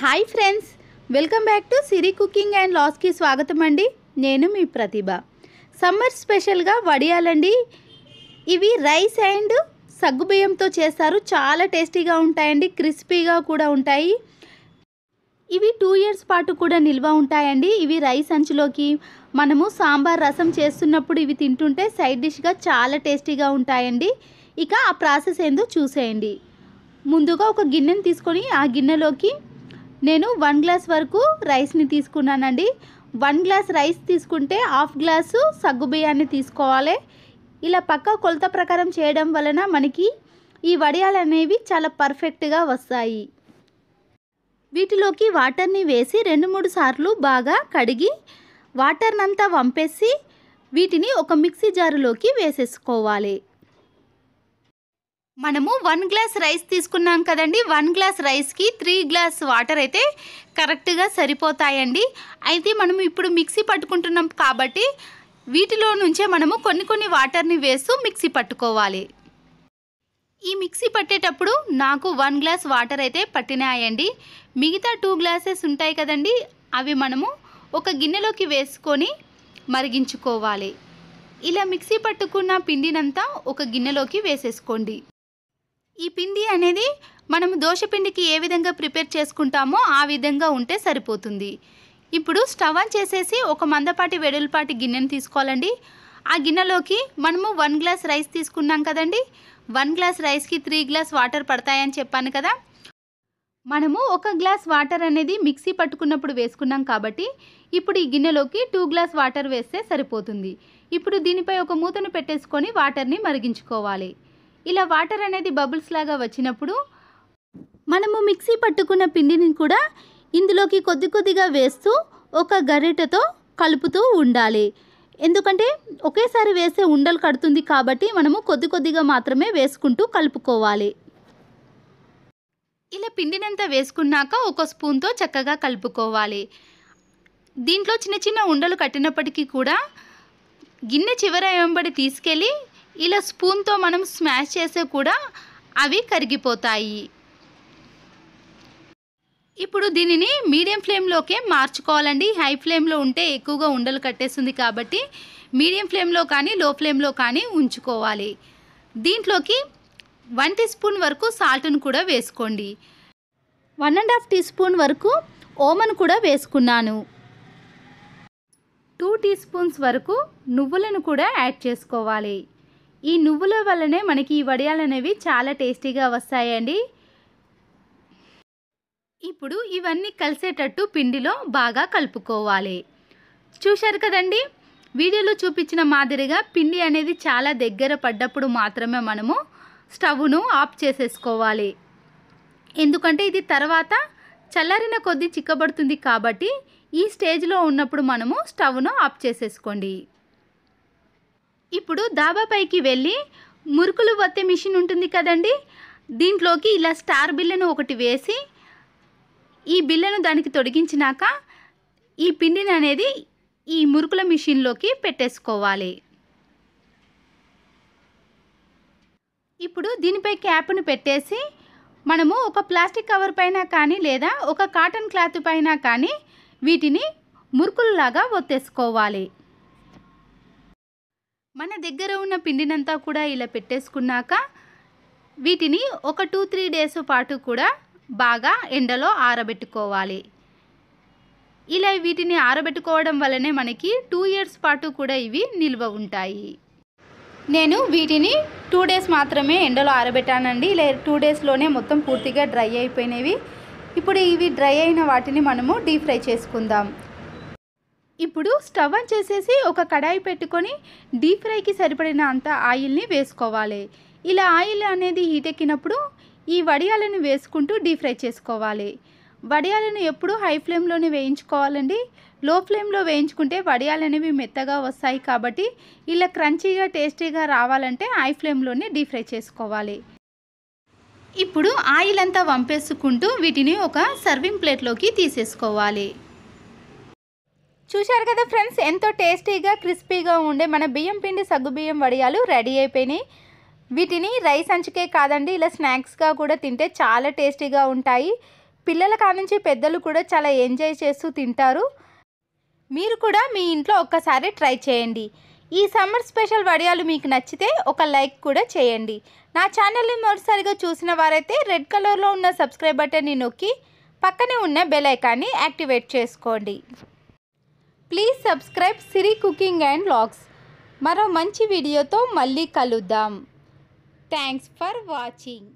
hi friends welcome back to Siri cooking and లాస్కి స్వాగతం అండి నేను మీ ప్రతిభ సమ్మర్ స్పెషల్గా వడియాలండి ఇవి రైస్ అండ్ సగ్గుబియ్యంతో చేస్తారు చాలా టేస్టీగా ఉంటాయండి క్రిస్పీగా కూడా ఉంటాయి ఇవి టూ ఇయర్స్ పాటు కూడా నిల్వ ఉంటాయండి ఇవి రైస్ అంచులోకి మనము సాంబార్ రసం చేస్తున్నప్పుడు ఇవి తింటుంటే సైడ్ డిష్గా చాలా టేస్టీగా ఉంటాయండి ఇక ఆ ప్రాసెస్ ఏందో చూసేయండి ముందుగా ఒక గిన్నెను తీసుకొని ఆ గిన్నెలోకి నేను వన్ గ్లాస్ వరకు రైస్ని తీసుకున్నానండి వన్ గ్లాస్ రైస్ తీసుకుంటే హాఫ్ గ్లాసు సగ్గు బియ్యాన్ని తీసుకోవాలి ఇలా పక్క కొలత ప్రకారం చేయడం వలన మనకి ఈ వడియాలు అనేవి చాలా పర్ఫెక్ట్గా వస్తాయి వీటిలోకి వాటర్ని వేసి రెండు మూడు సార్లు బాగా కడిగి వాటర్నంతా వంపేసి వీటిని ఒక మిక్సీ జారులోకి వేసేసుకోవాలి మనము వన్ గ్లాస్ రైస్ తీసుకున్నాం కదండి వన్ గ్లాస్ రైస్కి త్రీ గ్లాస్ వాటర్ అయితే కరెక్ట్గా సరిపోతాయండి అయితే మనం ఇప్పుడు మిక్సీ పట్టుకుంటున్నాం కాబట్టి వీటిలో నుంచే మనము కొన్ని కొన్ని వాటర్ని వేస్తూ మిక్సీ పట్టుకోవాలి ఈ మిక్సీ పట్టేటప్పుడు నాకు వన్ గ్లాస్ వాటర్ అయితే పట్టినాయండి మిగతా టూ గ్లాసెస్ ఉంటాయి కదండి అవి మనము ఒక గిన్నెలోకి వేసుకొని మరిగించుకోవాలి ఇలా మిక్సీ పట్టుకున్న పిండినంతా ఒక గిన్నెలోకి వేసేసుకోండి ఈ పిండి అనేది మనం దోశపిండికి ఏ విధంగా ప్రిపేర్ చేసుకుంటామో ఆ విధంగా ఉంటే సరిపోతుంది ఇప్పుడు స్టవ్ ఆన్ చేసేసి ఒక మందపాటి వెడల్పాటి గిన్నెను తీసుకోవాలండి ఆ గిన్నెలోకి మనము వన్ గ్లాస్ రైస్ తీసుకున్నాం కదండి వన్ గ్లాస్ రైస్కి త్రీ గ్లాస్ వాటర్ పడతాయని చెప్పాను కదా మనము ఒక గ్లాస్ వాటర్ అనేది మిక్సీ పట్టుకున్నప్పుడు వేసుకున్నాం కాబట్టి ఇప్పుడు ఈ గిన్నెలోకి టూ గ్లాస్ వాటర్ వేస్తే సరిపోతుంది ఇప్పుడు దీనిపై ఒక మూతను పెట్టేసుకొని వాటర్ని మరిగించుకోవాలి ఇలా వాటర్ అనేది బబుల్స్ లాగా వచ్చినప్పుడు మనము మిక్సీ పట్టుకున్న పిండిని కూడా ఇందులోకి కొద్ది కొద్దిగా వేస్తూ ఒక గరిటెతో కలుపుతూ ఉండాలి ఎందుకంటే ఒకేసారి వేసే ఉండలు కడుతుంది కాబట్టి మనము కొద్ది కొద్దిగా మాత్రమే వేసుకుంటూ కలుపుకోవాలి ఇలా పిండినంతా వేసుకున్నాక ఒక స్పూన్తో చక్కగా కలుపుకోవాలి దీంట్లో చిన్న చిన్న ఉండలు కట్టినప్పటికీ కూడా గిన్నె చివర వెంబడి తీసుకెళ్ళి ఇలా స్పూన్తో మనం స్మాష్ చేస్తే కూడా అవి కరిగిపోతాయి ఇప్పుడు దీనిని మీడియం ఫ్లేమ్లోకే మార్చుకోవాలండి హై ఫ్లేమ్లో ఉంటే ఎక్కువగా ఉండలు కట్టేస్తుంది కాబట్టి మీడియం ఫ్లేమ్లో కానీ లో ఫ్లేమ్లో కానీ ఉంచుకోవాలి దీంట్లోకి వన్ టీ స్పూన్ వరకు సాల్ట్ను కూడా వేసుకోండి one and half teaspoon వరకు ఓమన్ కూడా వేసుకున్నాను టూ టీ స్పూన్స్ వరకు నువ్వులను కూడా యాడ్ చేసుకోవాలి ఈ నువ్వుల వల్లనే మనకి ఈ వడియాలు అనేవి చాలా టేస్టీగా వస్తాయండి ఇప్పుడు ఇవన్నీ కలిసేటట్టు పిండిలో బాగా కలుపుకోవాలి చూశారు కదండి వీడియోలో చూపించిన మాదిరిగా పిండి అనేది చాలా దగ్గర పడ్డప్పుడు మాత్రమే మనము స్టవ్ను ఆఫ్ చేసేసుకోవాలి ఎందుకంటే ఇది తర్వాత చల్లారిన కొద్దీ చిక్కబడుతుంది కాబట్టి ఈ స్టేజ్లో ఉన్నప్పుడు మనము స్టవ్ను ఆఫ్ చేసేసుకోండి ఇప్పుడు దాబాపైకి వెళ్ళి మురుకులు వత్తే మిషన్ ఉంటుంది కదండి దీంట్లోకి ఇలా స్టార్ బిల్లను ఒకటి వేసి ఈ బిల్లను దానికి తొడిగించినాక ఈ పిండిని అనేది ఈ మురుకుల మిషన్లోకి పెట్టేసుకోవాలి ఇప్పుడు దీనిపై క్యాప్ను పెట్టేసి మనము ఒక ప్లాస్టిక్ కవర్ పైన కానీ లేదా ఒక కాటన్ క్లాత్ పైన కానీ వీటిని మురుకుల్లాగా ఒత్తేసుకోవాలి మన దగ్గర ఉన్న పిండినంతా కూడా ఇలా పెట్టేసుకున్నాక వీటిని ఒక టూ త్రీ డేస్ పాటు కూడా బాగా ఎండలో ఆరబెట్టుకోవాలి ఇలా వీటిని ఆరబెట్టుకోవడం వల్లనే మనకి టూ ఇయర్స్ పాటు కూడా ఇవి నిల్వ ఉంటాయి నేను వీటిని టూ డేస్ మాత్రమే ఎండలో ఆరబెట్టానండి ఇలా టూ డేస్లోనే మొత్తం పూర్తిగా డ్రై అయిపోయినవి ఇప్పుడు ఇవి డ్రై అయిన వాటిని మనము డీప్ ఫ్రై చేసుకుందాం ఇప్పుడు స్టవ్ ఆన్ చేసేసి ఒక కడాయి పెట్టుకొని డీప్ ఫ్రైకి సరిపడిన అంత ఆయిల్ని వేసుకోవాలి ఇలా ఆయిల్ అనేది హీట్ ఎక్కినప్పుడు ఈ వడియాలను వేసుకుంటూ డీప్ ఫ్రై చేసుకోవాలి వడియాలను ఎప్పుడూ హై ఫ్లేమ్లోనే వేయించుకోవాలండి లో ఫ్లేమ్లో వేయించుకుంటే వడియాలు అనేవి మెత్తగా వస్తాయి కాబట్టి ఇలా క్రంచీగా టేస్టీగా రావాలంటే హై ఫ్లేమ్లోనే డీప్ ఫ్రై చేసుకోవాలి ఇప్పుడు ఆయిల్ అంతా వంపేసుకుంటూ వీటిని ఒక సర్వింగ్ ప్లేట్లోకి తీసేసుకోవాలి చూశారు కదా ఫ్రెండ్స్ ఎంతో టేస్టీగా క్రిస్పీగా ఉండే మన బియ్యం పిండి సగ్గు బియ్యం వడియాలు రెడీ అయిపోయినాయి వీటిని రైస్ అంచుకే కాదండి ఇలా స్నాక్స్గా కూడా తింటే చాలా టేస్టీగా ఉంటాయి పిల్లల కానుంచి పెద్దలు కూడా చాలా ఎంజాయ్ చేస్తూ తింటారు మీరు కూడా మీ ఇంట్లో ఒక్కసారి ట్రై చేయండి ఈ సమ్మర్ స్పెషల్ వడియాలు మీకు నచ్చితే ఒక లైక్ కూడా చేయండి నా ఛానల్ని మొదటిసారిగా చూసిన వారైతే రెడ్ కలర్లో ఉన్న సబ్స్క్రైబ్ బటన్ని నొక్కి పక్కనే ఉన్న బెల్ ఐకాన్ని యాక్టివేట్ చేసుకోండి please subscribe Siri cooking and logs మరో మంచి వీడియోతో మళ్ళీ కలుద్దాం థ్యాంక్స్ ఫర్ వాచింగ్